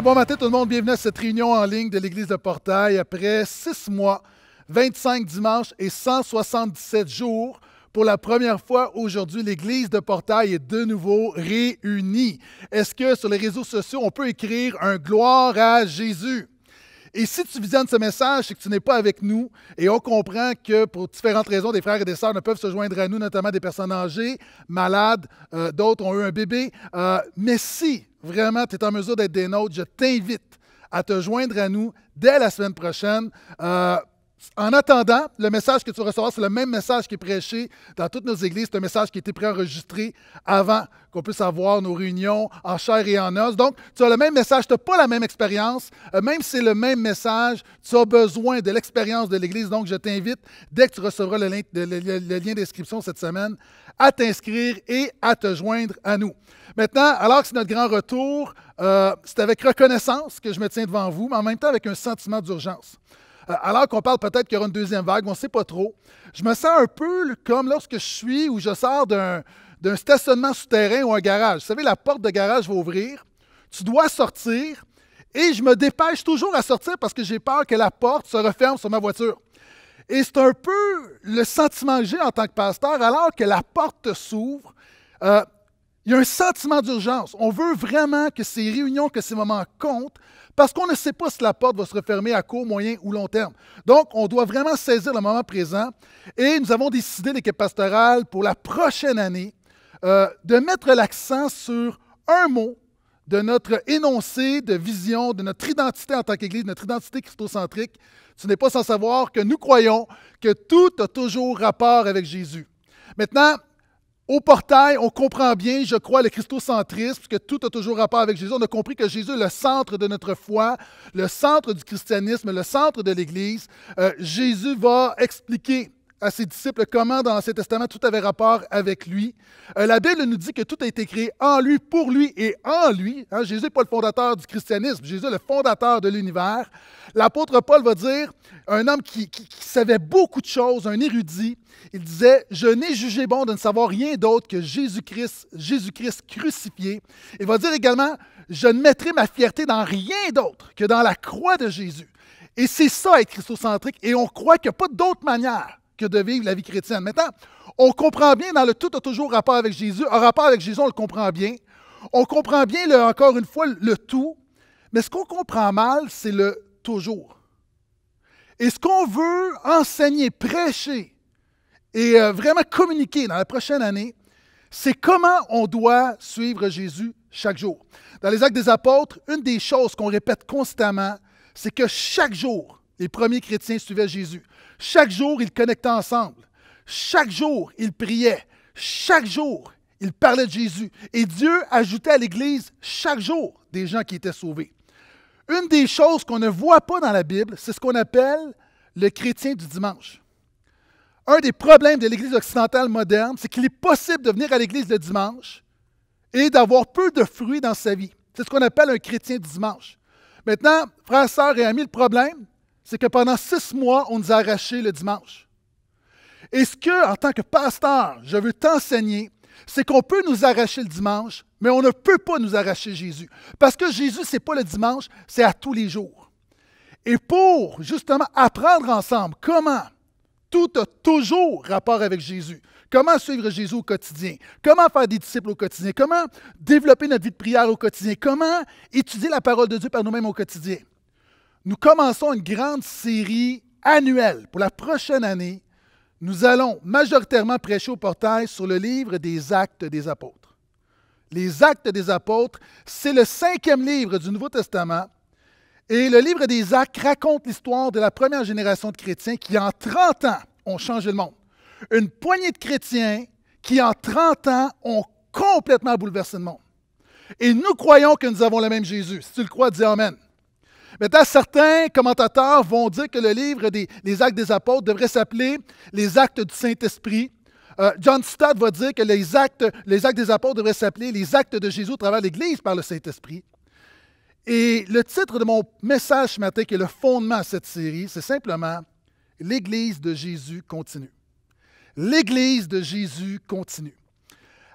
bon matin tout le monde, bienvenue à cette réunion en ligne de l'Église de Portail. Après six mois, 25 dimanches et 177 jours, pour la première fois aujourd'hui, l'Église de Portail est de nouveau réunie. Est-ce que sur les réseaux sociaux, on peut écrire un gloire à Jésus? Et si tu visionnes ce message, et que tu n'es pas avec nous et on comprend que pour différentes raisons, des frères et des sœurs ne peuvent se joindre à nous, notamment des personnes âgées, malades, euh, d'autres ont eu un bébé. Euh, mais si Vraiment, tu es en mesure d'être des nôtres. Je t'invite à te joindre à nous dès la semaine prochaine. Euh, en attendant, le message que tu recevras, c'est le même message qui est prêché dans toutes nos églises. C'est un message qui a été préenregistré avant qu'on puisse avoir nos réunions en chair et en os. Donc, tu as le même message, tu n'as pas la même expérience. Euh, même si c'est le même message, tu as besoin de l'expérience de l'Église. Donc, je t'invite, dès que tu recevras le lien, d'inscription cette semaine, à t'inscrire et à te joindre à nous. Maintenant, alors que c'est notre grand retour, euh, c'est avec reconnaissance que je me tiens devant vous, mais en même temps avec un sentiment d'urgence. Euh, alors qu'on parle peut-être qu'il y aura une deuxième vague, on ne sait pas trop. Je me sens un peu comme lorsque je suis ou je sors d'un, stationnement souterrain ou un garage. Vous savez, la porte de garage va ouvrir, tu dois sortir, et je me dépêche toujours à sortir parce que j'ai peur que la porte se referme sur ma voiture. Et c'est un peu le sentiment que j'ai en tant que pasteur, alors que la porte s'ouvre, euh, il y a un sentiment d'urgence. On veut vraiment que ces réunions, que ces moments comptent, parce qu'on ne sait pas si la porte va se refermer à court, moyen ou long terme. Donc, on doit vraiment saisir le moment présent et nous avons décidé, l'équipe pastorale, pour la prochaine année, euh, de mettre l'accent sur un mot de notre énoncé de vision, de notre identité en tant qu'Église, notre identité christocentrique. Ce n'est pas sans savoir que nous croyons que tout a toujours rapport avec Jésus. Maintenant, au portail, on comprend bien, je crois, le christocentrisme, que tout a toujours rapport avec Jésus. On a compris que Jésus est le centre de notre foi, le centre du christianisme, le centre de l'Église. Euh, Jésus va expliquer à ses disciples comment dans l'Ancien Testament tout avait rapport avec lui. Euh, la Bible nous dit que tout a été créé en lui, pour lui et en lui. Hein, Jésus n'est pas le fondateur du christianisme, Jésus est le fondateur de l'univers. L'apôtre Paul va dire, un homme qui, savait beaucoup de choses, un érudit, il disait, je n'ai jugé bon de ne savoir rien d'autre que Jésus-Christ, Jésus-Christ crucifié. Il va dire également, je ne mettrai ma fierté dans rien d'autre que dans la croix de Jésus. Et c'est ça être christocentrique, et on croit qu'il n'y a pas d'autre manière que de vivre la vie chrétienne. Maintenant, on comprend bien dans le tout a toujours rapport avec Jésus. Un rapport avec Jésus, on le comprend bien. On comprend bien, le, encore une fois, le tout. Mais ce qu'on comprend mal, c'est le toujours. Et ce qu'on veut enseigner, prêcher et euh, vraiment communiquer dans la prochaine année, c'est comment on doit suivre Jésus chaque jour. Dans les actes des apôtres, une des choses qu'on répète constamment, c'est que chaque jour, les premiers chrétiens suivaient Jésus. Chaque jour, ils connectaient ensemble. Chaque jour, ils priaient. Chaque jour, ils parlaient de Jésus. Et Dieu ajoutait à l'Église chaque jour des gens qui étaient sauvés. Une des choses qu'on ne voit pas dans la Bible, c'est ce qu'on appelle le chrétien du dimanche. Un des problèmes de l'Église occidentale moderne, c'est qu'il est possible de venir à l'Église le dimanche et d'avoir peu de fruits dans sa vie. C'est ce qu'on appelle un chrétien du dimanche. Maintenant, frères, sœurs et amis, le problème, c'est que pendant six mois, on nous a arraché le dimanche. Et ce que, en tant que pasteur, je veux t'enseigner, c'est qu'on peut nous arracher le dimanche, mais on ne peut pas nous arracher Jésus. Parce que Jésus, ce n'est pas le dimanche, c'est à tous les jours. Et pour justement apprendre ensemble comment tout a toujours rapport avec Jésus, comment suivre Jésus au quotidien, comment faire des disciples au quotidien, comment développer notre vie de prière au quotidien, comment étudier la parole de Dieu par nous-mêmes au quotidien nous commençons une grande série annuelle. Pour la prochaine année, nous allons majoritairement prêcher au portail sur le livre des Actes des Apôtres. Les Actes des Apôtres, c'est le cinquième livre du Nouveau Testament. Et le livre des Actes raconte l'histoire de la première génération de chrétiens qui, en 30 ans, ont changé le monde. Une poignée de chrétiens qui, en 30 ans, ont complètement bouleversé le monde. Et nous croyons que nous avons le même Jésus. Si tu le crois, dis Amen. Maintenant, certains commentateurs vont dire que le livre des les Actes des Apôtres devrait s'appeler Les Actes du Saint-Esprit. Euh, John Stott va dire que les actes, les actes des Apôtres devraient s'appeler Les Actes de Jésus au travers l'Église par le Saint-Esprit. Et le titre de mon message ce matin, qui est le fondement de cette série, c'est simplement L'Église de Jésus continue. L'Église de Jésus continue.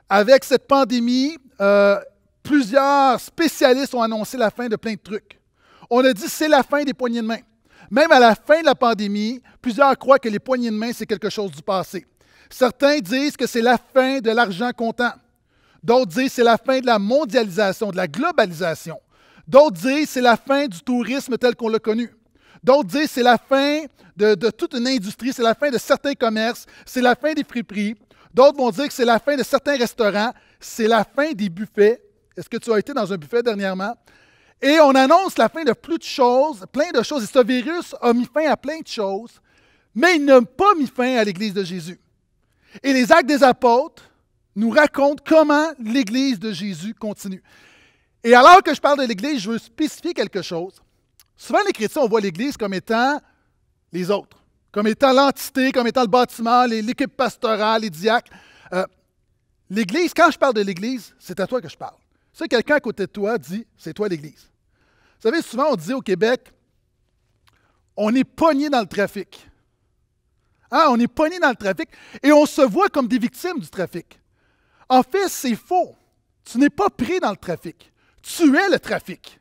Avec cette pandémie, euh, plusieurs spécialistes ont annoncé la fin de plein de trucs on a dit c'est la fin des poignées de main. Même à la fin de la pandémie, plusieurs croient que les poignées de main, c'est quelque chose du passé. Certains disent que c'est la fin de l'argent comptant. D'autres disent que c'est la fin de la mondialisation, de la globalisation. D'autres disent que c'est la fin du tourisme tel qu'on l'a connu. D'autres disent que c'est la fin de, de toute une industrie, c'est la fin de certains commerces, c'est la fin des friperies. D'autres vont dire que c'est la fin de certains restaurants, c'est la fin des buffets. Est-ce que tu as été dans un buffet dernièrement? Et on annonce la fin de plus de choses, plein de choses. Et ce virus a mis fin à plein de choses, mais il n'a pas mis fin à l'Église de Jésus. Et les actes des apôtres nous racontent comment l'Église de Jésus continue. Et alors que je parle de l'Église, je veux spécifier quelque chose. Souvent, les chrétiens, on voit l'Église comme étant les autres, comme étant l'entité, comme étant le bâtiment, l'équipe pastorale, les diacres. Euh, L'Église, quand je parle de l'Église, c'est à toi que je parle. Si quelqu'un à côté de toi dit, c'est toi l'Église. Vous savez, souvent on dit au Québec, on est pogné dans le trafic. Hein? On est pogné dans le trafic et on se voit comme des victimes du trafic. En fait, c'est faux. Tu n'es pas pris dans le trafic. Tu es le trafic.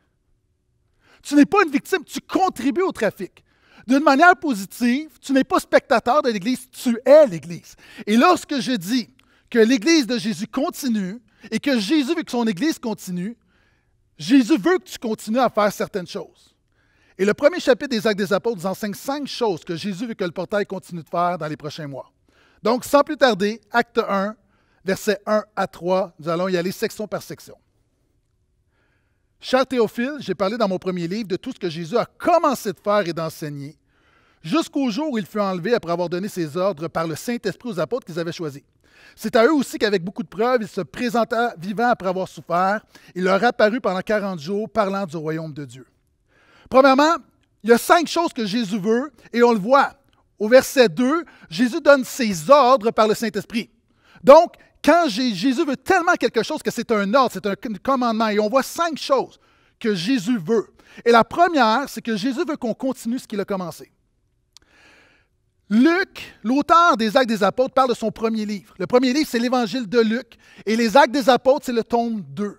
Tu n'es pas une victime, tu contribues au trafic. D'une manière positive, tu n'es pas spectateur de l'Église, tu es l'Église. Et lorsque je dis que l'Église de Jésus continue et que Jésus veut que son Église continue, Jésus veut que tu continues à faire certaines choses. Et le premier chapitre des Actes des Apôtres nous enseigne cinq choses que Jésus veut que le portail continue de faire dans les prochains mois. Donc, sans plus tarder, acte 1, versets 1 à 3, nous allons y aller section par section. Cher Théophile, j'ai parlé dans mon premier livre de tout ce que Jésus a commencé de faire et d'enseigner, jusqu'au jour où il fut enlevé après avoir donné ses ordres par le Saint-Esprit aux apôtres qu'ils avaient choisis. C'est à eux aussi qu'avec beaucoup de preuves, il se présenta vivant après avoir souffert. Il leur apparut pendant 40 jours parlant du royaume de Dieu. Premièrement, il y a cinq choses que Jésus veut et on le voit. Au verset 2, Jésus donne ses ordres par le Saint-Esprit. Donc, quand Jésus veut tellement quelque chose que c'est un ordre, c'est un commandement, et on voit cinq choses que Jésus veut. Et la première, c'est que Jésus veut qu'on continue ce qu'il a commencé. Luc, l'auteur des Actes des Apôtres, parle de son premier livre. Le premier livre, c'est l'Évangile de Luc. Et les Actes des Apôtres, c'est le tome 2.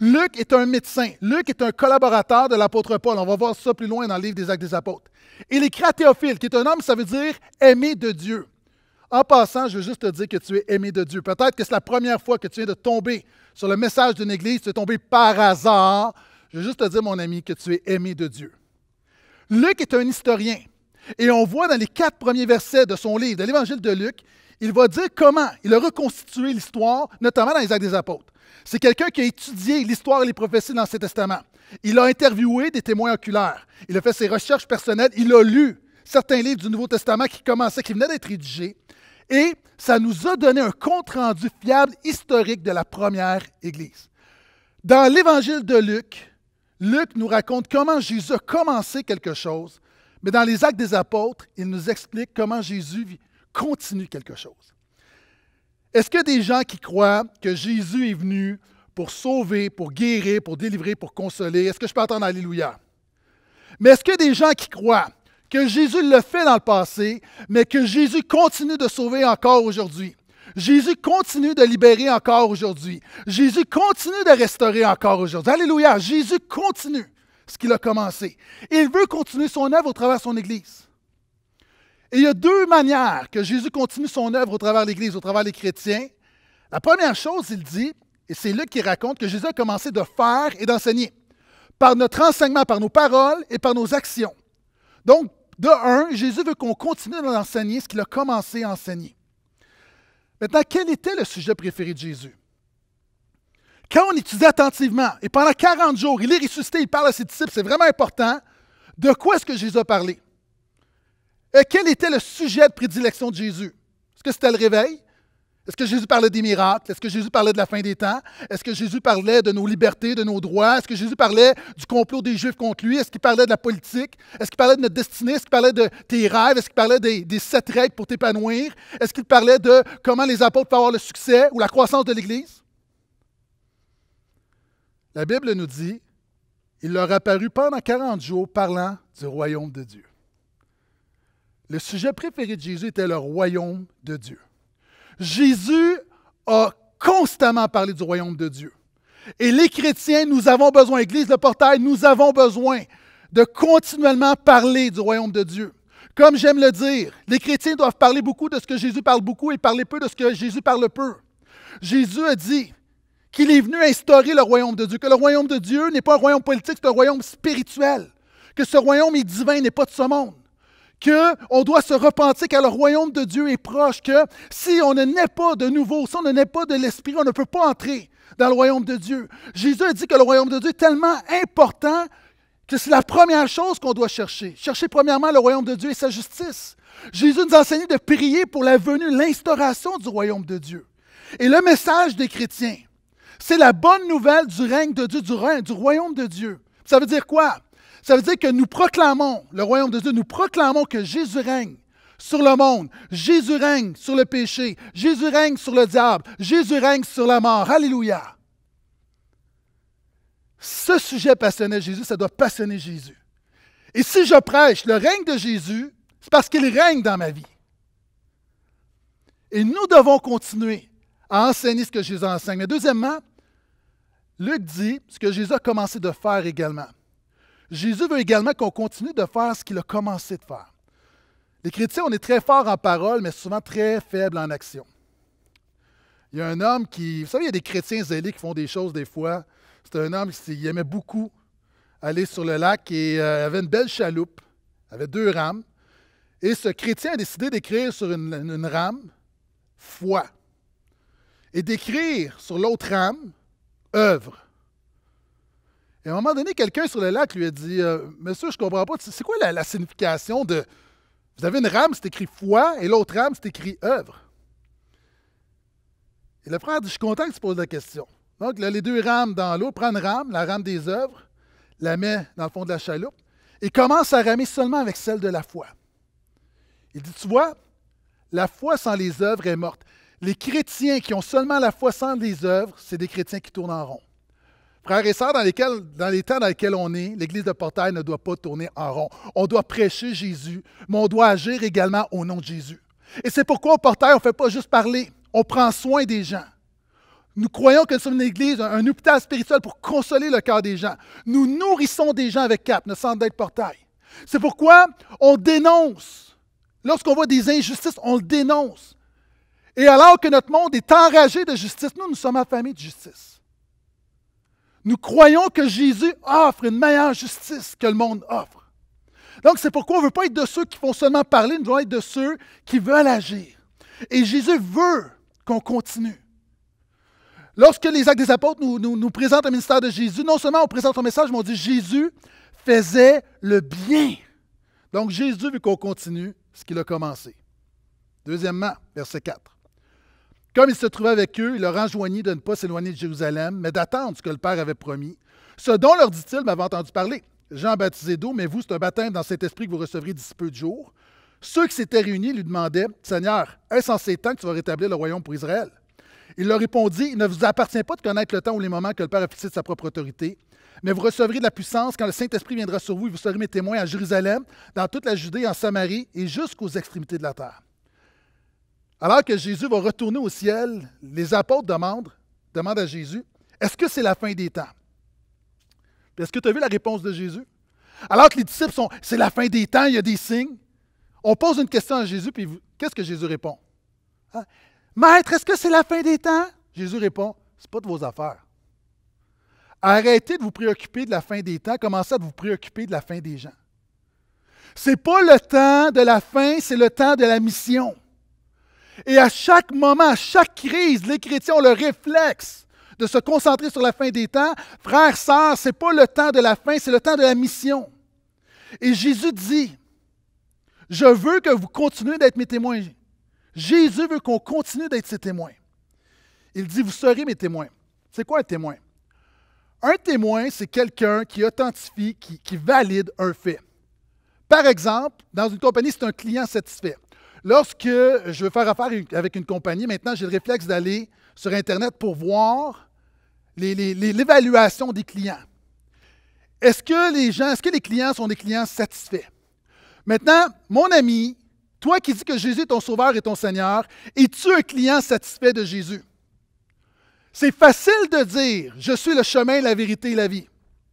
Luc est un médecin. Luc est un collaborateur de l'apôtre Paul. On va voir ça plus loin dans le livre des Actes des Apôtres. Il est Théophile, qui est un homme, ça veut dire aimé de Dieu. En passant, je veux juste te dire que tu es aimé de Dieu. Peut-être que c'est la première fois que tu viens de tomber sur le message d'une église, tu es tombé par hasard. Je veux juste te dire, mon ami, que tu es aimé de Dieu. Luc est un historien. Et on voit dans les quatre premiers versets de son livre, de l'Évangile de Luc, il va dire comment il a reconstitué l'histoire, notamment dans les Actes des Apôtres. C'est quelqu'un qui a étudié l'histoire et les prophéties dans l'Ancien Testament. Il a interviewé des témoins oculaires. Il a fait ses recherches personnelles. Il a lu certains livres du Nouveau Testament qui commençaient, qui venaient d'être rédigés. Et ça nous a donné un compte-rendu fiable historique de la première Église. Dans l'Évangile de Luc, Luc nous raconte comment Jésus a commencé quelque chose mais dans les actes des apôtres, il nous explique comment Jésus continue quelque chose. Est-ce que des gens qui croient que Jésus est venu pour sauver, pour guérir, pour délivrer, pour consoler, est-ce que je peux entendre Alléluia? Mais est-ce que des gens qui croient que Jésus le fait dans le passé, mais que Jésus continue de sauver encore aujourd'hui? Jésus continue de libérer encore aujourd'hui. Jésus continue de restaurer encore aujourd'hui. Alléluia, Jésus continue ce qu'il a commencé. Il veut continuer son œuvre au travers de son Église. Et il y a deux manières que Jésus continue son œuvre au travers de l'Église, au travers des chrétiens. La première chose, il dit, et c'est Luc qui raconte que Jésus a commencé de faire et d'enseigner, par notre enseignement, par nos paroles et par nos actions. Donc, de un, Jésus veut qu'on continue d'enseigner ce qu'il a commencé à enseigner. Maintenant, quel était le sujet préféré de Jésus? quand on étudie attentivement, et pendant 40 jours, il est ressuscité, il parle à ses disciples, c'est vraiment important, de quoi est-ce que Jésus a parlé? Et euh, quel était le sujet de prédilection de Jésus? Est-ce que c'était le réveil? Est-ce que Jésus parlait des miracles? Est-ce que Jésus parlait de la fin des temps? Est-ce que Jésus parlait de nos libertés, de nos droits? Est-ce que Jésus parlait du complot des Juifs contre lui? Est-ce qu'il parlait de la politique? Est-ce qu'il parlait de notre destinée? Est-ce qu'il parlait de tes rêves? Est-ce qu'il parlait des, des, sept règles pour t'épanouir? Est-ce qu'il parlait de comment les apôtres peuvent avoir le succès ou la croissance de l'Église? La Bible nous dit, il leur apparut pendant 40 jours parlant du royaume de Dieu. Le sujet préféré de Jésus était le royaume de Dieu. Jésus a constamment parlé du royaume de Dieu. Et les chrétiens, nous avons besoin, Église, le portail, nous avons besoin de continuellement parler du royaume de Dieu. Comme j'aime le dire, les chrétiens doivent parler beaucoup de ce que Jésus parle beaucoup et parler peu de ce que Jésus parle peu. Jésus a dit, qu'il est venu instaurer le royaume de Dieu, que le royaume de Dieu n'est pas un royaume politique, c'est un royaume spirituel, que ce royaume est divin, n'est pas de ce monde, qu'on doit se repentir car le royaume de Dieu est proche, que si on ne naît pas de nouveau, si on ne naît pas de l'esprit, on ne peut pas entrer dans le royaume de Dieu. Jésus a dit que le royaume de Dieu est tellement important que c'est la première chose qu'on doit chercher. Chercher premièrement le royaume de Dieu et sa justice. Jésus nous a enseigné de prier pour la venue, l'instauration du royaume de Dieu. Et le message des chrétiens, c'est la bonne nouvelle du règne de Dieu, du, règne, du royaume de Dieu. Ça veut dire quoi? Ça veut dire que nous proclamons le royaume de Dieu, nous proclamons que Jésus règne sur le monde, Jésus règne sur le péché, Jésus règne sur le diable, Jésus règne sur la mort. Alléluia. Ce sujet passionnait Jésus, ça doit passionner Jésus. Et si je prêche le règne de Jésus, c'est parce qu'il règne dans ma vie. Et nous devons continuer à enseigner ce que Jésus enseigne. Mais deuxièmement, Luc dit ce que Jésus a commencé de faire également. Jésus veut également qu'on continue de faire ce qu'il a commencé de faire. Les chrétiens, on est très forts en parole, mais souvent très faibles en action. Il y a un homme qui. Vous savez, il y a des chrétiens zélés qui font des choses des fois. C'est un homme qui aimait beaucoup aller sur le lac et euh, avait une belle chaloupe, avait deux rames. Et ce chrétien a décidé d'écrire sur une rame foi et d'écrire sur l'autre rame œuvre. Et à un moment donné, quelqu'un sur le lac lui a dit euh, Monsieur, je ne comprends pas, c'est quoi la, signification de. Vous avez une rame, c'est écrit foi, et l'autre rame, c'est écrit œuvre. Et le frère dit Je suis content que tu poses la question. Donc, a les deux rames dans l'eau, prend une rame, la rame des œuvres, la met dans le fond de la chaloupe, et commence à ramer seulement avec celle de la foi. Il dit Tu vois, la foi sans les œuvres est morte les chrétiens qui ont seulement la foi sans des œuvres, c'est des chrétiens qui tournent en rond. Frères et sœurs, dans, lesquels, dans les temps dans lesquels on est, l'Église de Portail ne doit pas tourner en rond. On doit prêcher Jésus, mais on doit agir également au nom de Jésus. Et c'est pourquoi au Portail, on ne fait pas juste parler, on prend soin des gens. Nous croyons que nous sommes une Église, un, un hôpital spirituel pour consoler le cœur des gens. Nous nourrissons des gens avec cap, ne centre d'aide Portail. C'est pourquoi on dénonce. Lorsqu'on voit des injustices, on le dénonce. Et alors que notre monde est enragé de justice, nous, nous sommes affamés de justice. Nous croyons que Jésus offre une meilleure justice que le monde offre. Donc, c'est pourquoi on ne veut pas être de ceux qui font seulement parler, nous voulons être de ceux qui veulent agir. Et Jésus veut qu'on continue. Lorsque les actes des apôtres nous, présentent le ministère de Jésus, non seulement on présente son message, mais on dit Jésus faisait le bien. Donc Jésus veut qu'on continue ce qu'il a commencé. Deuxièmement, verset 4. Comme il se trouvait avec eux, il leur enjoignit de ne pas s'éloigner de Jérusalem, mais d'attendre ce que le Père avait promis. Ce dont leur dit-il m'avait entendu parler. Jean baptisé d'eau, mais vous, c'est un baptême dans cet esprit que vous recevrez d'ici peu de jours. Ceux qui s'étaient réunis lui demandaient Seigneur, est-ce en ces temps que tu vas rétablir le royaume pour Israël Il leur répondit Il ne vous appartient pas de connaître le temps ou les moments que le Père a fixé de sa propre autorité, mais vous recevrez de la puissance quand le Saint-Esprit viendra sur vous et vous serez mes témoins à Jérusalem, dans toute la Judée, en Samarie et jusqu'aux extrémités de la terre. Alors que Jésus va retourner au ciel, les apôtres demandent, à Jésus, est-ce que c'est la fin des temps? Est-ce que tu as vu la réponse de Jésus? Alors que les disciples sont, c'est la fin des temps, il y a des signes. On pose une question à Jésus, puis qu'est-ce que Jésus répond? Hein? Maître, est-ce que c'est la fin des temps? Jésus répond, c'est pas de vos affaires. Arrêtez de vous préoccuper de la fin des temps, commencez à vous préoccuper de la fin des gens. C'est pas le temps de la fin, c'est le temps de la mission. Et à chaque moment, à chaque crise, les chrétiens ont le réflexe de se concentrer sur la fin des temps. Frères, sœurs, ce n'est pas le temps de la fin, c'est le temps de la mission. Et Jésus dit, je veux que vous continuez d'être mes témoins. Jésus veut qu'on continue d'être ses témoins. Il dit, vous serez mes témoins. C'est quoi un témoin? Un témoin, c'est quelqu'un qui authentifie, qui valide un fait. Par exemple, dans une compagnie, c'est un client satisfait. Lorsque je veux faire affaire avec une compagnie, maintenant, j'ai le réflexe d'aller sur Internet pour voir l'évaluation des clients. Est-ce que les gens, est-ce que les clients sont des clients satisfaits? Maintenant, mon ami, toi qui dis que Jésus est ton sauveur et ton Seigneur, es-tu un client satisfait de Jésus? C'est facile de dire Je suis le chemin, la vérité et la vie.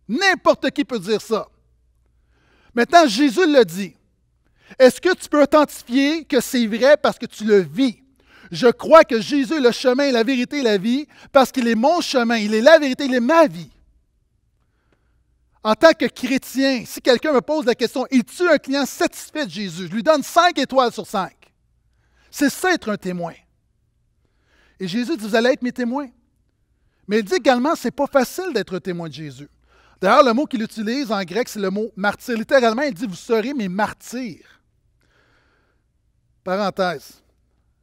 N'importe qui peut dire ça. Maintenant, Jésus le dit. Est-ce que tu peux authentifier que c'est vrai parce que tu le vis? Je crois que Jésus est le chemin, la vérité, et la vie, parce qu'il est mon chemin, il est la vérité, il est ma vie. En tant que chrétien, si quelqu'un me pose la question, es-tu un client satisfait de Jésus? Je lui donne cinq étoiles sur cinq. C'est ça être un témoin. Et Jésus dit, vous allez être mes témoins. Mais il dit également, c'est pas facile d'être témoin de Jésus. D'ailleurs, le mot qu'il utilise en grec, c'est le mot martyr. Littéralement, il dit, vous serez mes martyrs. Parenthèse.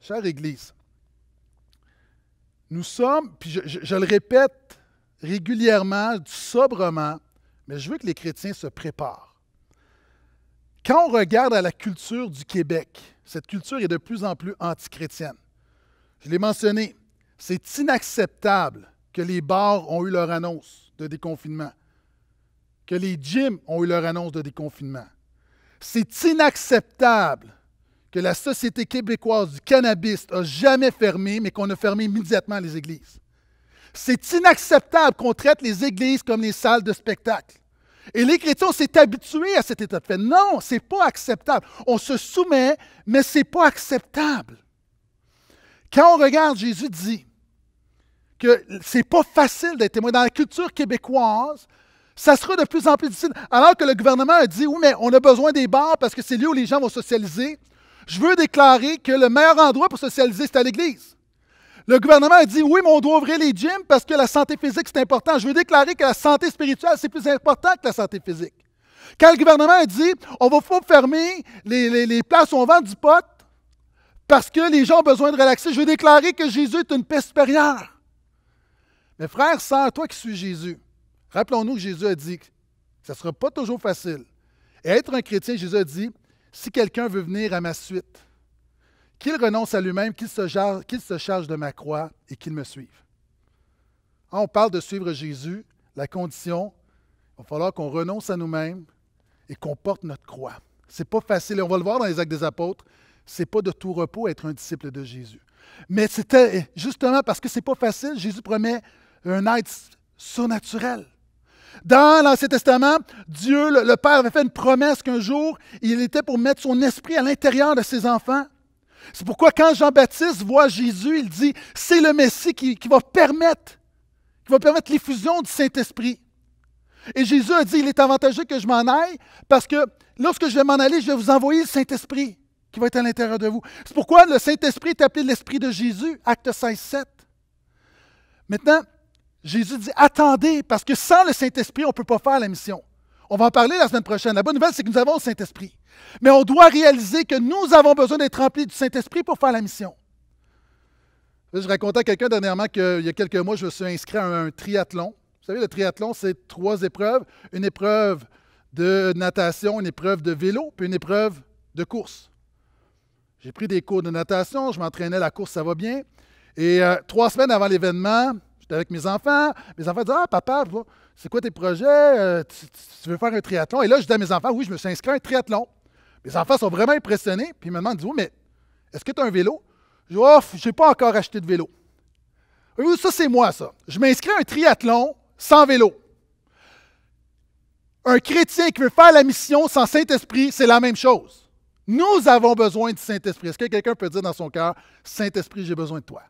Chère Église, nous sommes, puis je, le répète régulièrement, sobrement, mais je veux que les chrétiens se préparent. Quand on regarde à la culture du Québec, cette culture est de plus en plus antichrétienne. Je l'ai mentionné, c'est inacceptable que les bars ont eu leur annonce de déconfinement, que les gyms ont eu leur annonce de déconfinement. C'est inacceptable que la Société québécoise du cannabis n'a jamais fermé, mais qu'on a fermé immédiatement les églises. C'est inacceptable qu'on traite les églises comme des salles de spectacle. Et les chrétiens, on s'est habitués à cet état de fait. Non, ce n'est pas acceptable. On se soumet, mais ce n'est pas acceptable. Quand on regarde, Jésus dit que ce n'est pas facile d'être témoin. Dans la culture québécoise, ça sera de plus en plus difficile. Alors que le gouvernement a dit, oui, mais on a besoin des bars parce que c'est là où les gens vont socialiser je veux déclarer que le meilleur endroit pour socialiser, c'est à l'église. Le gouvernement a dit oui, mais on doit ouvrir les gyms parce que la santé physique, c'est important. Je veux déclarer que la santé spirituelle, c'est plus important que la santé physique. Quand le gouvernement a dit on va faut fermer les, places où on vend du pot parce que les gens ont besoin de relaxer, je veux déclarer que Jésus est une paix supérieure. Mais frère, sœur, toi qui suis Jésus, rappelons-nous que Jésus a dit que ce ne sera pas toujours facile. Et être un chrétien, Jésus a dit si quelqu'un veut venir à ma suite, qu'il renonce à lui-même, qu'il se, charge, se charge de ma croix et qu'il me suive. Hein, on parle de suivre Jésus, la condition, il va falloir qu'on renonce à nous-mêmes et qu'on porte notre croix. C'est pas facile, et on va le voir dans les actes des apôtres, c'est pas de tout repos être un disciple de Jésus. Mais c'était justement parce que c'est pas facile, Jésus promet un être surnaturel. Dans l'Ancien Testament, Dieu, le, Père, avait fait une promesse qu'un jour, il était pour mettre son esprit à l'intérieur de ses enfants. C'est pourquoi quand Jean-Baptiste voit Jésus, il dit, c'est le Messie qui, va permettre, qui va permettre l'effusion du Saint-Esprit. Et Jésus a dit, il est avantageux que je m'en aille parce que lorsque je vais m'en aller, je vais vous envoyer le Saint-Esprit qui va être à l'intérieur de vous. C'est pourquoi le Saint-Esprit est appelé l'Esprit de Jésus, acte 16, 7. Maintenant, Jésus dit attendez, parce que sans le Saint-Esprit, on ne peut pas faire la mission. On va en parler la semaine prochaine. La bonne nouvelle, c'est que nous avons le Saint-Esprit. Mais on doit réaliser que nous avons besoin d'être remplis du Saint-Esprit pour faire la mission. Je racontais à quelqu'un dernièrement qu'il y a quelques mois, je me suis inscrit à un triathlon. Vous savez, le triathlon, c'est trois épreuves. Une épreuve de natation, une épreuve de vélo, puis une épreuve de course. J'ai pris des cours de natation, je m'entraînais à la course, ça va bien. Et euh, trois semaines avant l'événement, J'étais avec mes enfants. Mes enfants disaient Ah, papa, c'est quoi tes projets euh, tu, veux faire un triathlon Et là, je dis à mes enfants Oui, je me suis inscrit à un triathlon. Mes enfants sont vraiment impressionnés. Puis ils me demandent Oui, mais est-ce que tu as un vélo Je dis Oh, je n'ai pas encore acheté de vélo. Oui, ça, c'est moi, ça. Je m'inscris à un triathlon sans vélo. Un chrétien qui veut faire la mission sans Saint-Esprit, c'est la même chose. Nous avons besoin de Saint-Esprit. Est-ce que quelqu'un peut dire dans son cœur Saint-Esprit, j'ai besoin de toi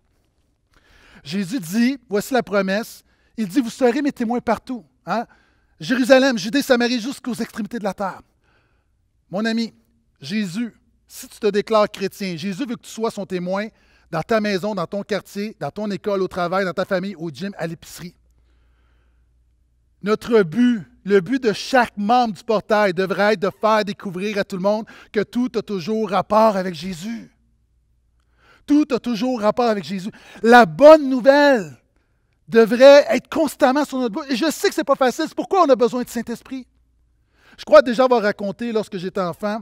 Jésus dit, voici la promesse, il dit, vous serez mes témoins partout. Hein? Jérusalem, Judée, Samarie, jusqu'aux extrémités de la terre. Mon ami, Jésus, si tu te déclares chrétien, Jésus veut que tu sois son témoin dans ta maison, dans ton quartier, dans ton école, au travail, dans ta famille, au gym, à l'épicerie. Notre but, le but de chaque membre du portail devrait être de faire découvrir à tout le monde que tout a toujours rapport avec Jésus. Tout a toujours rapport avec Jésus. La bonne nouvelle devrait être constamment sur notre bouche. Et je sais que ce n'est pas facile. C'est pourquoi on a besoin de Saint-Esprit. Je crois déjà avoir raconté lorsque j'étais enfant,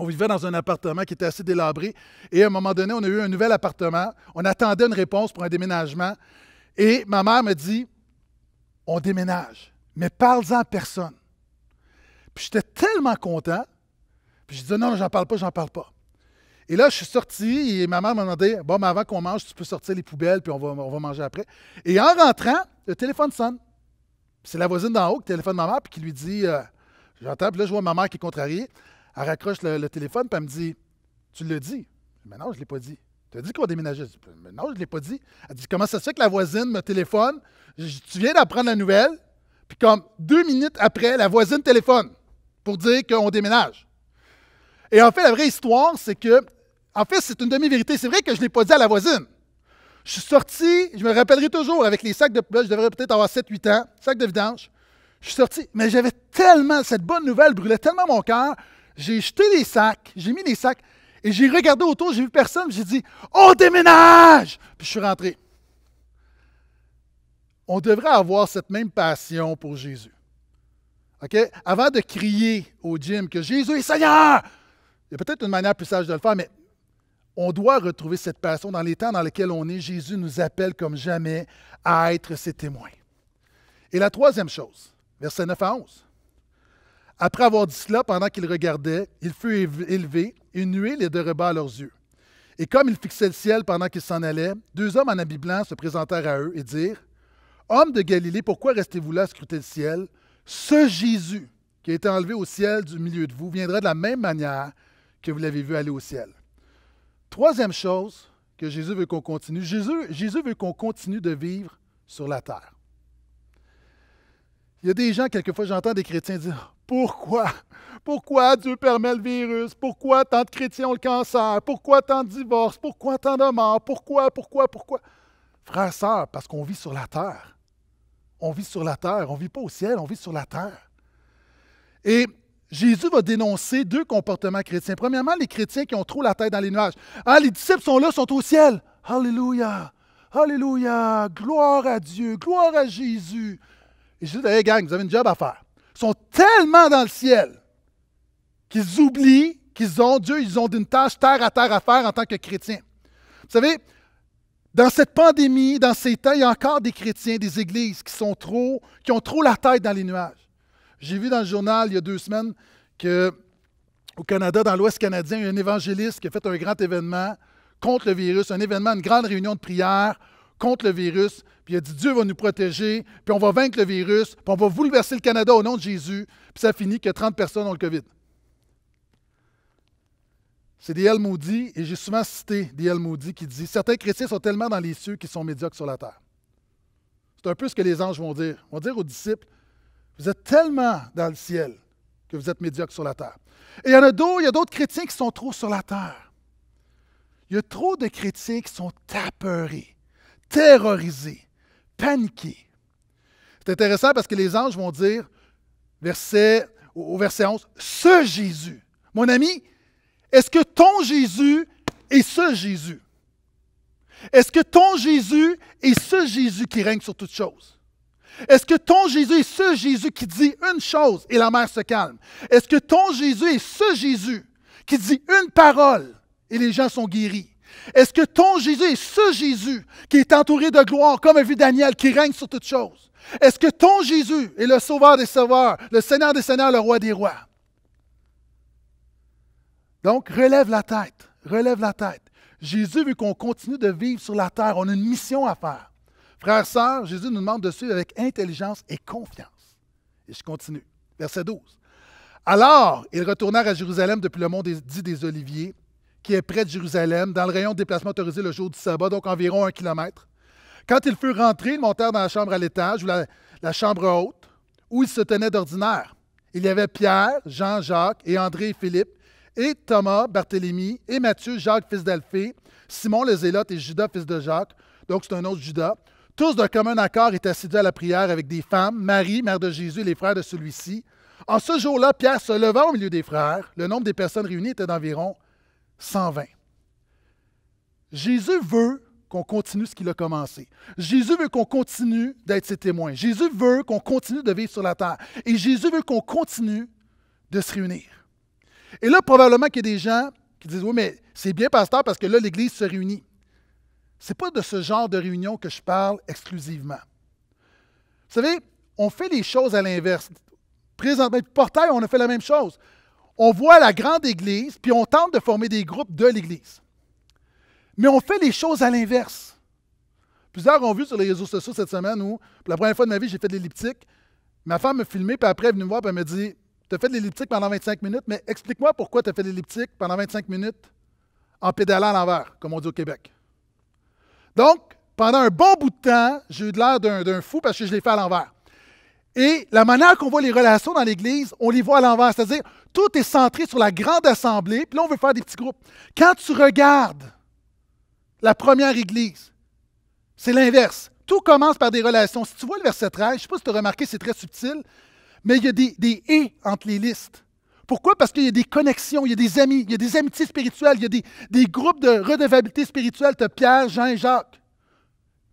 on vivait dans un appartement qui était assez délabré. Et à un moment donné, on a eu un nouvel appartement. On attendait une réponse pour un déménagement. Et ma mère me dit On déménage, mais parle-en à personne. Puis j'étais tellement content. Puis je dis Non, j'en parle pas, j'en parle pas. Et là, je suis sorti et ma mère m'a demandé Bon, mais avant qu'on mange, tu peux sortir les poubelles, puis on va, manger après. Et en rentrant, le téléphone sonne. C'est la voisine d'en haut qui téléphone ma mère, puis qui lui dit euh, J'entends, puis là, je vois ma mère qui est contrariée. Elle raccroche le, téléphone, puis elle me dit Tu le dis Mais non, je ne l'ai pas dit. Tu as dit qu'on déménageait. Je dis, mais non, je ne l'ai pas dit. Elle dit Comment ça se fait que la voisine me téléphone Tu viens d'apprendre la nouvelle, puis comme deux minutes après, la voisine téléphone pour dire qu'on déménage. Et en fait, la vraie histoire, c'est que en fait, c'est une demi-vérité. C'est vrai que je ne l'ai pas dit à la voisine. Je suis sorti, je me rappellerai toujours avec les sacs de poubelle, je devrais peut-être avoir 7-8 ans, sacs de vidange. Je suis sorti, mais j'avais tellement, cette bonne nouvelle brûlait tellement mon cœur. J'ai jeté les sacs, j'ai mis les sacs, et j'ai regardé autour, j'ai vu personne, j'ai dit On déménage Puis je suis rentré. On devrait avoir cette même passion pour Jésus. OK? Avant de crier au gym que Jésus est Seigneur, il y a peut-être une manière plus sage de le faire, mais on doit retrouver cette passion dans les temps dans lesquels on est. Jésus nous appelle comme jamais à être ses témoins. Et la troisième chose, versets 9 à 11. Après avoir dit cela, pendant qu'il regardait, il fut élevé, une nuée les deux rebats à leurs yeux. Et comme il fixait le ciel pendant qu'il s'en allait, deux hommes en habit blanc se présentèrent à eux et dirent Hommes de Galilée, pourquoi restez-vous là à scruter le ciel Ce Jésus qui a été enlevé au ciel du milieu de vous viendra de la même manière que vous l'avez vu aller au ciel. Troisième chose que Jésus veut qu'on continue, Jésus, Jésus veut qu'on continue de vivre sur la terre. Il y a des gens, quelquefois, j'entends des chrétiens dire Pourquoi Pourquoi Dieu permet le virus Pourquoi tant de chrétiens ont le cancer Pourquoi tant de divorces Pourquoi tant de morts Pourquoi Pourquoi Pourquoi Frères, sœurs, parce qu'on vit sur la terre. On vit sur la terre. On ne vit pas au ciel, on vit sur la terre. Et Jésus va dénoncer deux comportements chrétiens. Premièrement, les chrétiens qui ont trop la tête dans les nuages. Ah, les disciples sont là, sont au ciel. Alléluia. Alléluia. Gloire à Dieu. Gloire à Jésus. Et Jésus dit, hey gang, vous avez une job à faire. Ils sont tellement dans le ciel qu'ils oublient qu'ils ont Dieu, ils ont une tâche terre à terre à faire en tant que chrétiens. Vous savez, dans cette pandémie, dans ces temps, il y a encore des chrétiens, des églises qui sont trop, qui ont trop la tête dans les nuages. J'ai vu dans le journal il y a deux semaines qu'au Canada, dans l'Ouest canadien, il y a un évangéliste qui a fait un grand événement contre le virus, un événement, une grande réunion de prière contre le virus. Puis il a dit Dieu va nous protéger, puis on va vaincre le virus, puis on va bouleverser le Canada au nom de Jésus. Puis ça finit que 30 personnes ont le COVID. C'est des maudit et j'ai souvent cité des Maudit qui dit Certains chrétiens sont tellement dans les cieux qu'ils sont médiocres sur la terre. C'est un peu ce que les anges vont dire. Ils vont dire aux disciples vous êtes tellement dans le ciel que vous êtes médiocre sur la terre. Et il y en a d'autres, il y a d'autres chrétiens qui sont trop sur la terre. Il y a trop de chrétiens qui sont apeurés, terrorisés, paniqués. C'est intéressant parce que les anges vont dire, verset, au verset 11, ce Jésus. Mon ami, est-ce que ton Jésus est ce Jésus? Est-ce que ton Jésus est ce Jésus qui règne sur toutes choses? Est-ce que ton Jésus est ce Jésus qui dit une chose et la mer se calme? Est-ce que ton Jésus est ce Jésus qui dit une parole et les gens sont guéris? Est-ce que ton Jésus est ce Jésus qui est entouré de gloire, comme a vu Daniel, qui règne sur toutes choses? Est-ce que ton Jésus est le Sauveur des Sauveurs, le Seigneur des Seigneurs, le Roi des Rois? Donc, relève la tête, relève la tête. Jésus, vu qu'on continue de vivre sur la terre, on a une mission à faire. Frères, sœurs, Jésus nous demande de suivre avec intelligence et confiance. Et je continue. Verset 12. Alors, ils retournèrent à Jérusalem depuis le mont des, dit des Oliviers, qui est près de Jérusalem, dans le rayon de déplacement autorisé le jour du sabbat, donc environ un kilomètre. Quand ils furent rentrés, ils montèrent dans la chambre à l'étage ou la, chambre haute, où ils se tenaient d'ordinaire. Il y avait Pierre, Jean, Jacques et André et Philippe, et Thomas, Barthélemy, et Matthieu, Jacques, fils d'Alphée, Simon le Zélote et Judas, fils de Jacques. Donc, c'est un autre Judas. Tous d'un commun accord étaient assidus à la prière avec des femmes, Marie, mère de Jésus, et les frères de celui-ci. En ce jour-là, Pierre se leva au milieu des frères. Le nombre des personnes réunies était d'environ 120. Jésus veut qu'on continue ce qu'il a commencé. Jésus veut qu'on continue d'être ses témoins. Jésus veut qu'on continue de vivre sur la terre. Et Jésus veut qu'on continue de se réunir. Et là, probablement qu'il y a des gens qui disent, oui, mais c'est bien, pasteur, parce que là, l'Église se réunit. Ce n'est pas de ce genre de réunion que je parle exclusivement. Vous savez, on fait les choses à l'inverse. Présentement, portail, on a fait la même chose. On voit la grande Église, puis on tente de former des groupes de l'Église. Mais on fait les choses à l'inverse. Plusieurs ont vu sur les réseaux sociaux cette semaine où, pour la première fois de ma vie, j'ai fait de l'elliptique. Ma femme me filmait, puis après, elle est venue me voir, puis elle me dit Tu as fait de l'elliptique pendant 25 minutes, mais explique-moi pourquoi tu as fait de l'elliptique pendant 25 minutes en pédalant à l'envers, comme on dit au Québec. Donc, pendant un bon bout de temps, j'ai eu de l'air d'un fou parce que je l'ai fait à l'envers. Et la manière qu'on voit les relations dans l'Église, on les voit à l'envers. C'est-à-dire, tout est centré sur la grande assemblée, puis là, on veut faire des petits groupes. Quand tu regardes la première Église, c'est l'inverse. Tout commence par des relations. Si tu vois le verset 13, je ne sais pas si tu as remarqué, c'est très subtil, mais il y a des, des et entre les listes. Pourquoi? Parce qu'il y a des connexions, il y a des amis, il y a des amitiés spirituelles, il y a des, groupes de redevabilité spirituelle. Tu as Pierre, Jean et Jacques,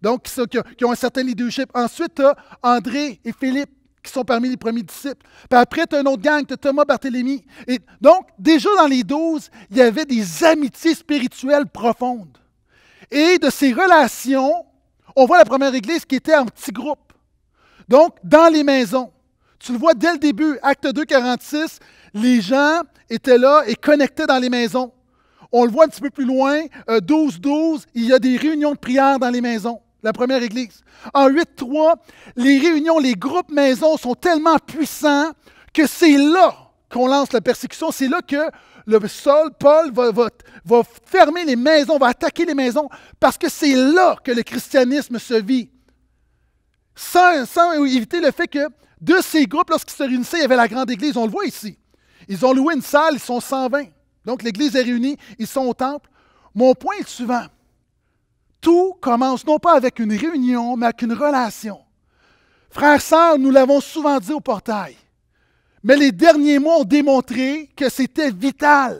donc qui, qui ont un certain leadership. Ensuite, tu as André et Philippe qui sont parmi les premiers disciples. Puis après, tu as une autre gang, tu as Thomas Barthélemy. Et donc, déjà dans les douze, il y avait des amitiés spirituelles profondes. Et de ces relations, on voit la première église qui était en petits groupes. Donc, dans les maisons. Tu le vois dès le début, acte 2, 46, les gens étaient là et connectés dans les maisons. On le voit un petit peu plus loin, 12-12, euh, il y a des réunions de prière dans les maisons, la première église. En 8-3, les réunions, les groupes maisons sont tellement puissants que c'est là qu'on lance la persécution, c'est là que le sol, Paul, va, fermer les maisons, va attaquer les maisons, parce que c'est là que le christianisme se vit. sans éviter le fait que de ces groupes, lorsqu'ils se réunissaient, il y avait la grande église, on le voit ici. Ils ont loué une salle, ils sont 120. Donc l'église est réunie, ils sont au temple. Mon point est suivant. Tout commence non pas avec une réunion, mais avec une relation. Frères, sœurs, nous l'avons souvent dit au portail, mais les derniers mois ont démontré que c'était vital.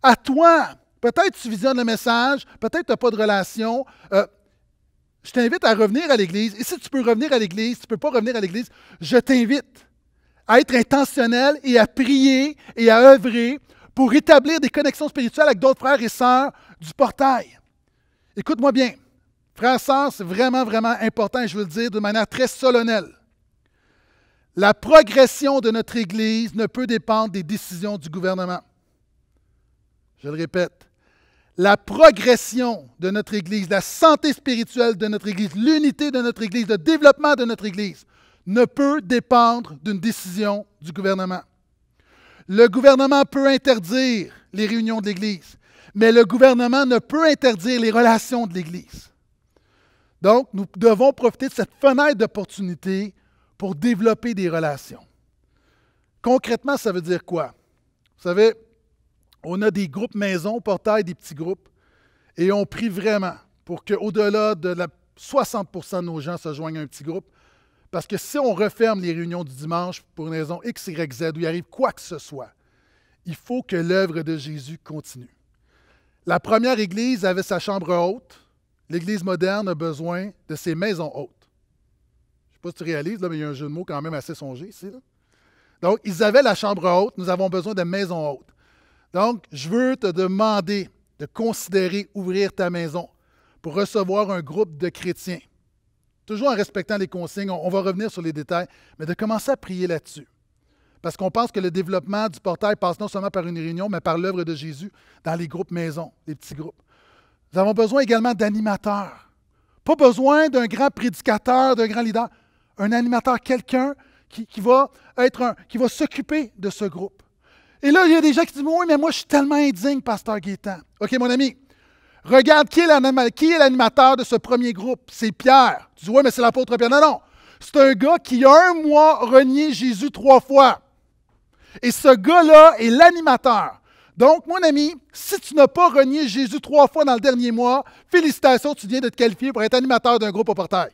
À toi, peut-être tu visionnes le message, peut-être tu n'as pas de relation, euh, je t'invite à revenir à l'Église. Et si tu peux revenir à l'Église, si tu ne peux pas revenir à l'Église, je t'invite à être intentionnel et à prier et à œuvrer pour établir des connexions spirituelles avec d'autres frères et sœurs du portail. Écoute-moi bien. Frères et sœurs, c'est vraiment, vraiment important, et je veux le dire de manière très solennelle. La progression de notre Église ne peut dépendre des décisions du gouvernement. Je le répète, la progression de notre Église, la santé spirituelle de notre Église, l'unité de notre Église, le développement de notre Église ne peut dépendre d'une décision du gouvernement. Le gouvernement peut interdire les réunions de l'Église, mais le gouvernement ne peut interdire les relations de l'Église. Donc, nous devons profiter de cette fenêtre d'opportunité pour développer des relations. Concrètement, ça veut dire quoi? Vous savez, on a des groupes maison, portail, des petits groupes. Et on prie vraiment pour qu'au-delà de la 60 de nos gens se joignent à un petit groupe. Parce que si on referme les réunions du dimanche pour une raison X, Y, Z, où il arrive quoi que ce soit, il faut que l'œuvre de Jésus continue. La première Église avait sa chambre haute. L'Église moderne a besoin de ses maisons hautes. Je ne sais pas si tu réalises, mais il y a un jeu de mots quand même assez songé ici. Donc, ils avaient la chambre haute, nous avons besoin de maisons hautes. Donc, je veux te demander de considérer ouvrir ta maison pour recevoir un groupe de chrétiens. Toujours en respectant les consignes, on va revenir sur les détails, mais de commencer à prier là-dessus. Parce qu'on pense que le développement du portail passe non seulement par une réunion, mais par l'œuvre de Jésus dans les groupes maison, les petits groupes. Nous avons besoin également d'animateurs. Pas besoin d'un grand prédicateur, d'un grand leader. Un animateur, quelqu'un qui, va qui va s'occuper de ce groupe. Et là, il y a des gens qui disent Oui, mais moi, je suis tellement indigne, Pasteur Gaétan. OK, mon ami, regarde qui est l'animateur de ce premier groupe. C'est Pierre. Tu dis Oui, mais c'est l'apôtre Pierre. Non, non. C'est un gars qui, a un mois, renié Jésus trois fois. Et ce gars-là est l'animateur. Donc, mon ami, si tu n'as pas renié Jésus trois fois dans le dernier mois, félicitations, tu viens de te qualifier pour être animateur d'un groupe au portail.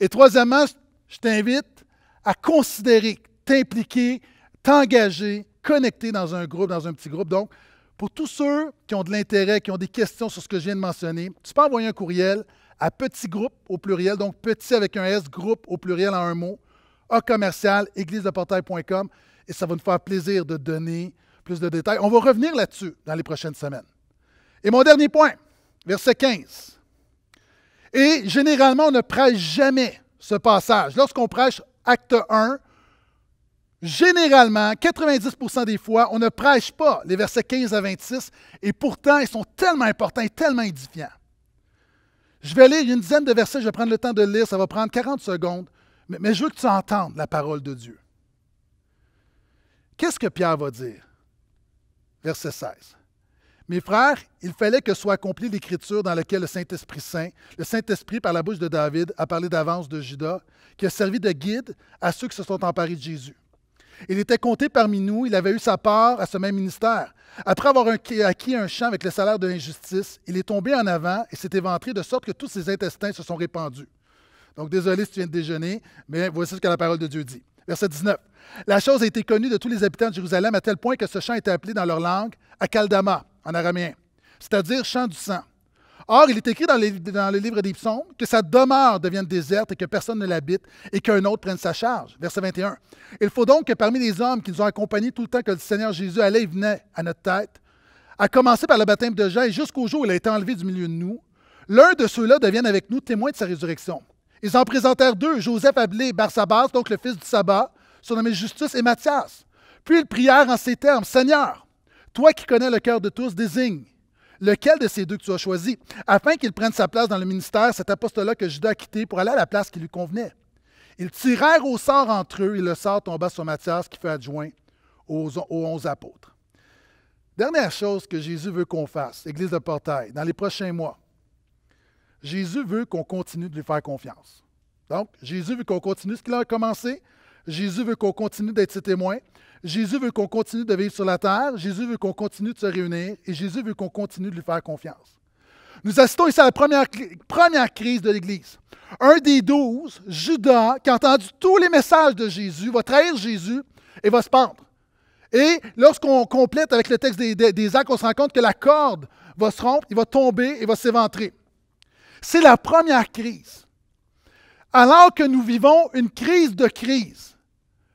Et troisièmement, je t'invite à considérer, t'impliquer t'engager, connecter dans un groupe, dans un petit groupe. Donc, pour tous ceux qui ont de l'intérêt, qui ont des questions sur ce que je viens de mentionner, tu peux envoyer un courriel à petit groupe au pluriel, donc petit avec un S, groupe au pluriel en un mot, à commercial, églisedeportail.com, et ça va nous faire plaisir de donner plus de détails. On va revenir là-dessus dans les prochaines semaines. Et mon dernier point, verset 15. Et généralement, on ne prêche jamais ce passage. Lorsqu'on prêche acte 1, Généralement, 90% des fois, on ne prêche pas les versets 15 à 26 et pourtant, ils sont tellement importants et tellement édifiants. Je vais lire une dizaine de versets, je vais prendre le temps de lire, ça va prendre 40 secondes, mais, je veux que tu entendes la parole de Dieu. Qu'est-ce que Pierre va dire? Verset 16. Mes frères, il fallait que soit accomplie l'écriture dans laquelle le Saint-Esprit Saint, le Saint-Esprit par la bouche de David, a parlé d'avance de Judas, qui a servi de guide à ceux qui se sont emparés de Jésus. Il était compté parmi nous, il avait eu sa part à ce même ministère. Après avoir acquis un champ avec le salaire de l'injustice, il est tombé en avant et s'est éventré de sorte que tous ses intestins se sont répandus. Donc désolé si tu viens de déjeuner, mais voici ce que la parole de Dieu dit. Verset 19. La chose a été connue de tous les habitants de Jérusalem à tel point que ce champ était appelé dans leur langue Akaldama, en araméen, c'est-à-dire champ du sang. Or, il est écrit dans, le livre des psaumes que sa demeure devienne déserte et que personne ne l'habite et qu'un autre prenne sa charge. Verset 21. Il faut donc que parmi les hommes qui nous ont accompagnés tout le temps que le Seigneur Jésus allait et venait à notre tête, à commencer par le baptême de Jean et jusqu'au jour où il a été enlevé du milieu de nous, l'un de ceux-là devienne avec nous témoin de sa résurrection. Ils en présentèrent deux, Joseph et Barsabas, donc le fils du sabbat, surnommé Justus et Matthias. Puis ils prièrent en ces termes, Seigneur, toi qui connais le cœur de tous, désigne lequel de ces deux que tu as choisi, afin qu'il prenne sa place dans le ministère, cet apostolat que Judas a quitté pour aller à la place qui lui convenait. Ils tirèrent au sort entre eux et le sort tomba sur Matthias qui fut adjoint aux, aux onze apôtres. Dernière chose que Jésus veut qu'on fasse, Église de Portail, dans les prochains mois, Jésus veut qu'on continue de lui faire confiance. Donc, Jésus veut qu'on continue ce qu'il a commencé, Jésus veut qu'on continue d'être ses témoins. Jésus veut qu'on continue de vivre sur la terre. Jésus veut qu'on continue de se réunir. Et Jésus veut qu'on continue de lui faire confiance. Nous assistons ici à la première, première crise de l'Église. Un des douze, Judas, qui a entendu tous les messages de Jésus, va trahir Jésus et va se pendre. Et lorsqu'on complète avec le texte des, actes, on se rend compte que la corde va se rompre, il va tomber et va s'éventrer. C'est la première crise. Alors que nous vivons une crise de crise,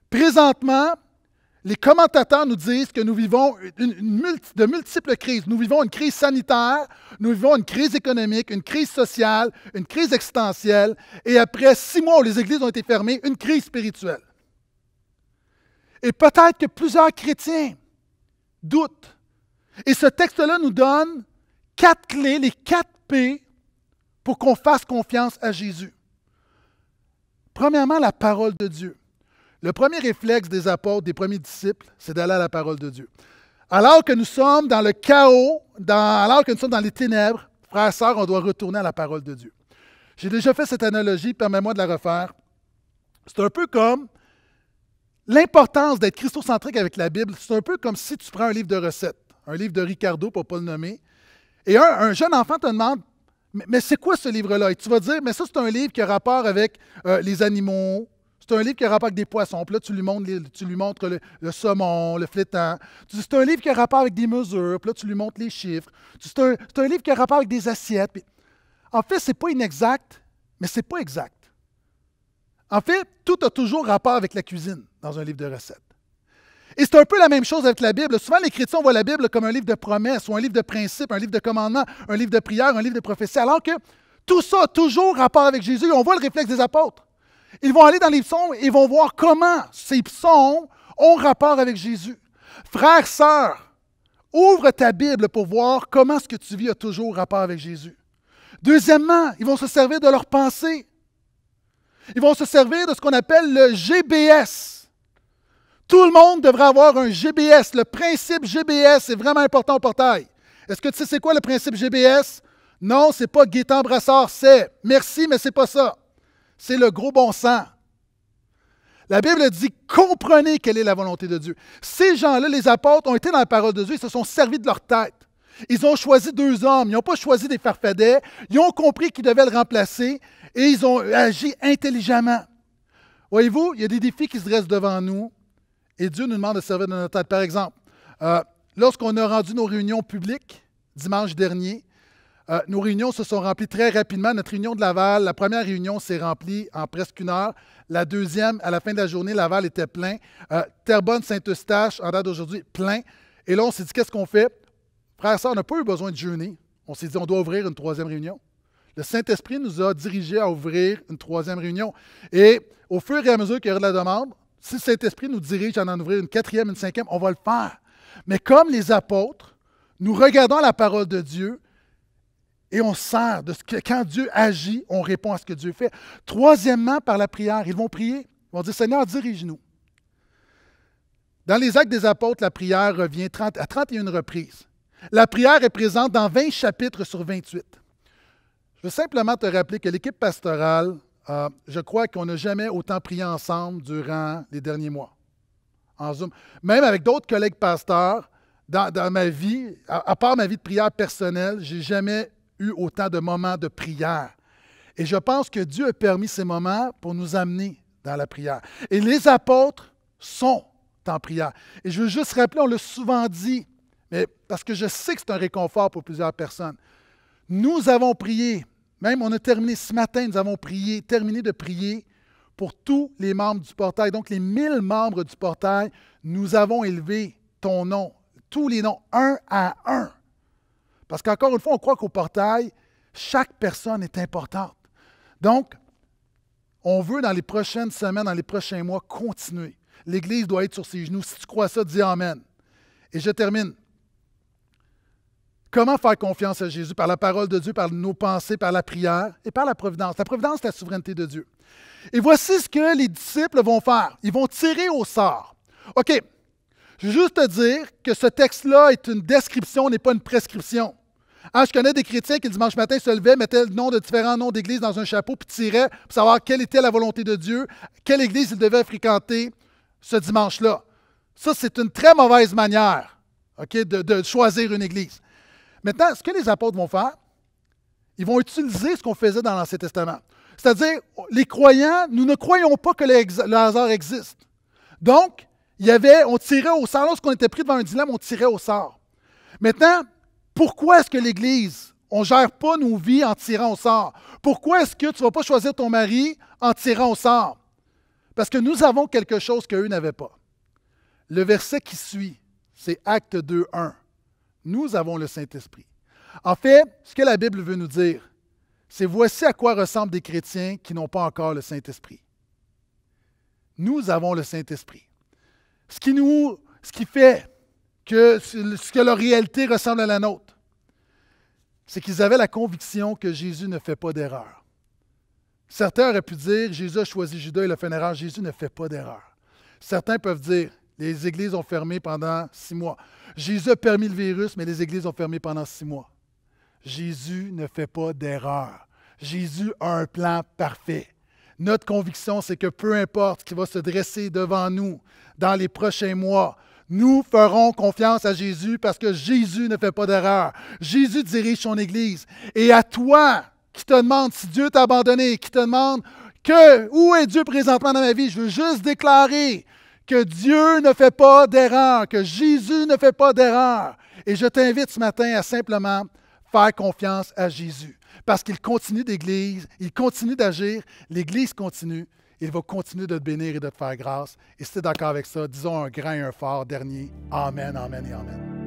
Présentement, les commentateurs nous disent que nous vivons de multiples crises. Nous vivons une crise sanitaire, nous vivons une crise économique, une crise sociale, une crise existentielle, et après six mois où les églises ont été fermées, une crise spirituelle. Et peut-être que plusieurs chrétiens doutent. Et ce texte-là nous donne quatre clés, les quatre P, pour qu'on fasse confiance à Jésus. Premièrement, la parole de Dieu. Le premier réflexe des apôtres, des premiers disciples, c'est d'aller à la parole de Dieu. Alors que nous sommes dans le chaos, alors que nous sommes dans les ténèbres, frères et sœurs, on doit retourner à la parole de Dieu. J'ai déjà fait cette analogie, permets-moi de la refaire. C'est un peu comme l'importance d'être christocentrique avec la Bible. C'est un peu comme si tu prends un livre de recettes, un livre de Ricardo pour ne pas le nommer, et un, jeune enfant te demande mais, c'est quoi ce livre-là? Et tu vas dire, mais ça, c'est un livre qui a rapport avec euh, les animaux, c'est un livre qui a rapport avec des poissons. Puis là, tu lui montres, le, saumon, le flétan. C'est un livre qui a rapport avec des mesures. Puis là, tu lui montres les chiffres. C'est un, livre qui a rapport avec des assiettes. en fait, c'est pas inexact, mais c'est pas exact. En fait, tout a toujours rapport avec la cuisine dans un livre de recettes. Et c'est un peu la même chose avec la Bible. Souvent, les chrétiens voient la Bible comme un livre de promesses, ou un livre de principes, un livre de commandements, un livre de prières, un livre de prophéties, alors que tout ça a toujours rapport avec Jésus. On voit le réflexe des apôtres. Ils vont aller dans les psaumes et vont voir comment ces psaumes ont rapport avec Jésus. Frères, sœurs, ouvre ta Bible pour voir comment ce que tu vis a toujours rapport avec Jésus. Deuxièmement, ils vont se servir de leurs pensées. Ils vont se servir de ce qu'on appelle le GBS. Tout le monde devrait avoir un GBS. Le principe GBS est vraiment important au portail. Est-ce que tu sais c'est quoi le principe GBS? Non, c'est pas Gaétan Brassard, c'est merci, mais c'est pas ça c'est le gros bon sens. La Bible dit comprenez quelle est la volonté de Dieu. Ces gens-là, les apôtres, ont été dans la parole de Dieu, et se sont servis de leur tête. Ils ont choisi deux hommes, ils n'ont pas choisi des farfadets, ils ont compris qu'ils devaient le remplacer et ils ont agi intelligemment. Voyez-vous, il y a des défis qui se dressent devant nous et Dieu nous demande de servir de notre tête. Par exemple, euh, lorsqu'on a rendu nos réunions publiques dimanche dernier, euh, nos réunions se sont remplies très rapidement. Notre réunion de Laval, la première réunion s'est remplie en presque une heure. La deuxième, à la fin de la journée, Laval était plein. Euh, Terrebonne-Saint-Eustache, en date d'aujourd'hui, plein. Et là, on s'est dit, qu'est-ce qu'on fait? Frère ça, on n'a pas eu besoin de jeûner. On s'est dit, on doit ouvrir une troisième réunion. Le Saint-Esprit nous a dirigés à ouvrir une troisième réunion. Et au fur et à mesure qu'il y aura de la demande, si le Saint-Esprit nous dirige à en ouvrir une quatrième, une cinquième, on va le faire. Mais comme les apôtres, nous regardons la parole de Dieu et on sert de ce que quand Dieu agit, on répond à ce que Dieu fait. Troisièmement, par la prière, ils vont prier. Ils vont dire Seigneur, dirige-nous. Dans les Actes des Apôtres, la prière revient 30, à 31 reprises. La prière est présente dans 20 chapitres sur 28. Je veux simplement te rappeler que l'équipe pastorale, euh, je crois qu'on n'a jamais autant prié ensemble durant les derniers mois. En Zoom. Même avec d'autres collègues pasteurs, dans, ma vie, à, part ma vie de prière personnelle, j'ai jamais eu autant de moments de prière. Et je pense que Dieu a permis ces moments pour nous amener dans la prière. Et les apôtres sont en prière. Et je veux juste rappeler, on l'a souvent dit, mais parce que je sais que c'est un réconfort pour plusieurs personnes. Nous avons prié, même on a terminé ce matin, nous avons prié, terminé de prier pour tous les membres du portail. Donc les mille membres du portail, nous avons élevé ton nom, tous les noms, un à un. Parce qu'encore une fois, on croit qu'au portail, chaque personne est importante. Donc, on veut dans les prochaines semaines, dans les prochains mois, continuer. L'Église doit être sur ses genoux. Si tu crois ça, dis Amen. Et je termine. Comment faire confiance à Jésus? Par la parole de Dieu, par nos pensées, par la prière et par la providence. La providence, c'est la souveraineté de Dieu. Et voici ce que les disciples vont faire. Ils vont tirer au sort. OK, je veux juste te dire que ce texte-là est une description, n'est pas une prescription. Ah, je connais des chrétiens qui le dimanche matin se levaient, mettaient le nom de différents noms d'églises dans un chapeau, puis tiraient pour savoir quelle était la volonté de Dieu, quelle église ils devaient fréquenter ce dimanche-là. Ça, c'est une très mauvaise manière de, de choisir une église. Maintenant, ce que les apôtres vont faire, ils vont utiliser ce qu'on faisait dans l'Ancien Testament. C'est-à-dire, les croyants, nous ne croyons pas que le hasard existe. Donc, il y avait, on tirait au sort. Lorsqu'on était pris devant un dilemme, on tirait au sort. Maintenant, pourquoi est-ce que l'Église, on ne gère pas nos vies en tirant au sort? Pourquoi est-ce que tu ne vas pas choisir ton mari en tirant au sort? Parce que nous avons quelque chose qu'eux n'avaient pas. Le verset qui suit, c'est Acte 2, 1. Nous avons le Saint-Esprit. En fait, ce que la Bible veut nous dire, c'est voici à quoi ressemblent des chrétiens qui n'ont pas encore le Saint-Esprit. Nous avons le Saint-Esprit. Ce qui nous, ce qui fait que ce que leur réalité ressemble à la nôtre. C'est qu'ils avaient la conviction que Jésus ne fait pas d'erreur. Certains auraient pu dire Jésus a choisi Judas et le erreur. Jésus ne fait pas d'erreur. Certains peuvent dire les églises ont fermé pendant six mois. Jésus a permis le virus, mais les églises ont fermé pendant six mois. Jésus ne fait pas d'erreur. Jésus a un plan parfait. Notre conviction, c'est que peu importe ce qui va se dresser devant nous dans les prochains mois, nous ferons confiance à Jésus parce que Jésus ne fait pas d'erreur. Jésus dirige son Église. Et à toi qui te demande si Dieu t'a abandonné, qui te demande que où est Dieu présentement dans ma vie, je veux juste déclarer que Dieu ne fait pas d'erreur, que Jésus ne fait pas d'erreur. Et je t'invite ce matin à simplement faire confiance à Jésus. Parce qu'il continue d'église, il continue d'agir, l'Église continue il va continuer de te bénir et de te faire grâce. Et si tu es d'accord avec ça, disons un grand et un fort dernier. Amen, amen et amen.